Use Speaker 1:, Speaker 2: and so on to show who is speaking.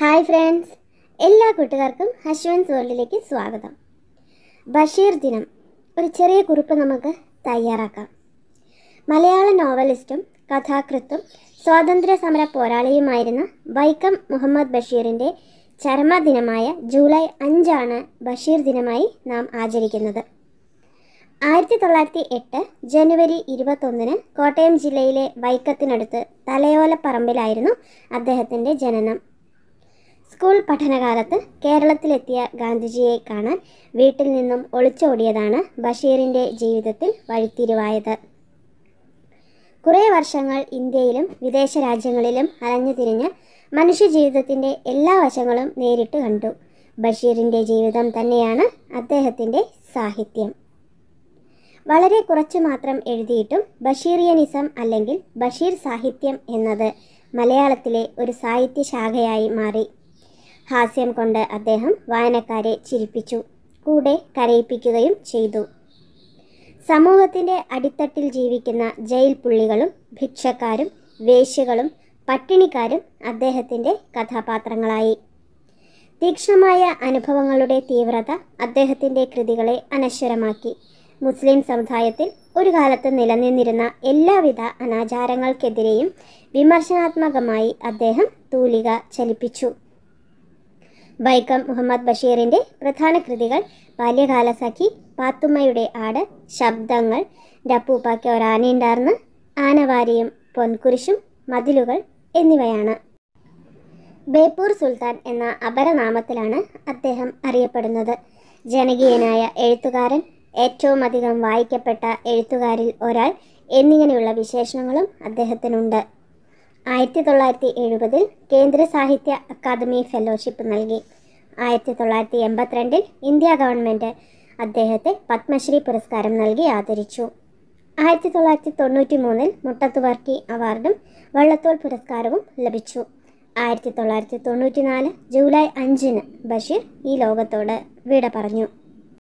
Speaker 1: hi friends എല്ലാ കൂട്ടുകാർക്കും ഹശ്വൻസ് വേൾഡിലേക്ക് സ്വാഗതം ബഷീർ ദിനം ഒരു ചെറിയ കുറിപ്പ് നമുക്ക് തയ്യാറാക്കാം മലയാള നോവലിസ്റ്റും കഥാകൃത്തും സ്വാതന്ത്ര്യ സമര പോരാളിയുമായിരുന്ന വൈക്കം മുഹമ്മദ് ബഷീറിൻ്റെ ചരമദിനമായ ജൂലൈ അഞ്ചാണ് ബഷീർ ദിനമായി നാം ആചരിക്കുന്നത് ആയിരത്തി തൊള്ളായിരത്തി എട്ട് ജനുവരി ഇരുപത്തൊന്നിന് കോട്ടയം ജില്ലയിലെ വൈക്കത്തിനടുത്ത് തലയോലപ്പറമ്പിലായിരുന്നു അദ്ദേഹത്തിൻ്റെ ജനനം സ്കൂൾ പഠനകാലത്ത് കേരളത്തിലെത്തിയ ഗാന്ധിജിയെ കാണാൻ വീട്ടിൽ നിന്നും ഒളിച്ചോടിയതാണ് ബഷീറിൻ്റെ ജീവിതത്തിൽ വഴിത്തിരിവായത് കുറേ വർഷങ്ങൾ ഇന്ത്യയിലും വിദേശ രാജ്യങ്ങളിലും അലഞ്ഞു തിരിഞ്ഞ് മനുഷ്യജീവിതത്തിൻ്റെ എല്ലാ വശങ്ങളും നേരിട്ട് കണ്ടു ബഷീറിൻ്റെ ജീവിതം തന്നെയാണ് അദ്ദേഹത്തിൻ്റെ സാഹിത്യം വളരെ കുറച്ചു മാത്രം എഴുതിയിട്ടും ബഷീറിയനിസം അല്ലെങ്കിൽ ബഷീർ സാഹിത്യം എന്നത് മലയാളത്തിലെ ഒരു സാഹിത്യശാഖയായി മാറി ഹാസ്യം കൊണ്ട് അദ്ദേഹം വായനക്കാരെ ചിരിപ്പിച്ചു കൂടെ കരയിപ്പിക്കുകയും ചെയ്തു സമൂഹത്തിൻ്റെ അടിത്തട്ടിൽ ജീവിക്കുന്ന ജയിൽ പുള്ളികളും ഭിക്ഷക്കാരും വേശ്യകളും പട്ടിണിക്കാരും അദ്ദേഹത്തിൻ്റെ കഥാപാത്രങ്ങളായി തീക്ഷ്ണമായ അനുഭവങ്ങളുടെ തീവ്രത അദ്ദേഹത്തിൻ്റെ കൃതികളെ അനശ്വരമാക്കി മുസ്ലിം സമുദായത്തിൽ ഒരു കാലത്ത് നിലനിന്നിരുന്ന എല്ലാവിധ അനാചാരങ്ങൾക്കെതിരെയും വിമർശനാത്മകമായി അദ്ദേഹം തൂലിക ചലിപ്പിച്ചു വൈക്കം മുഹമ്മദ് ബഷീറിൻ്റെ പ്രധാന കൃതികൾ ബാല്യകാലസഖി പാത്തുമ്മയുടെ ആട് ശബ്ദങ്ങൾ രപ്പൂപ്പാക്കിയ ഒരാനയുണ്ടാർന്ന് ആനവാരിയും പൊൻകുരിശും മതിലുകൾ എന്നിവയാണ് ബേപ്പൂർ സുൽത്താൻ എന്ന അപരനാമത്തിലാണ് അദ്ദേഹം അറിയപ്പെടുന്നത് ജനകീയനായ എഴുത്തുകാരൻ ഏറ്റവും അധികം വായിക്കപ്പെട്ട എഴുത്തുകാരിൽ ഒരാൾ എന്നിങ്ങനെയുള്ള വിശേഷണങ്ങളും അദ്ദേഹത്തിനുണ്ട് ആയിരത്തി തൊള്ളായിരത്തി എഴുപതിൽ കേന്ദ്ര സാഹിത്യ അക്കാദമി ഫെലോഷിപ്പ് നൽകി ആയിരത്തി തൊള്ളായിരത്തി എൺപത്തിരണ്ടിൽ ഇന്ത്യ ഗവൺമെൻറ് അദ്ദേഹത്തെ പത്മശ്രീ പുരസ്കാരം നൽകി ആദരിച്ചു ആയിരത്തി തൊള്ളായിരത്തി തൊണ്ണൂറ്റി മൂന്നിൽ മുട്ടത്തുവർക്കി അവാർഡും വള്ളത്തോൾ പുരസ്കാരവും ലഭിച്ചു ആയിരത്തി തൊള്ളായിരത്തി തൊണ്ണൂറ്റി നാല് ജൂലൈ അഞ്ചിന് ബഷീർ ഈ ലോകത്തോട് വിട പറഞ്ഞു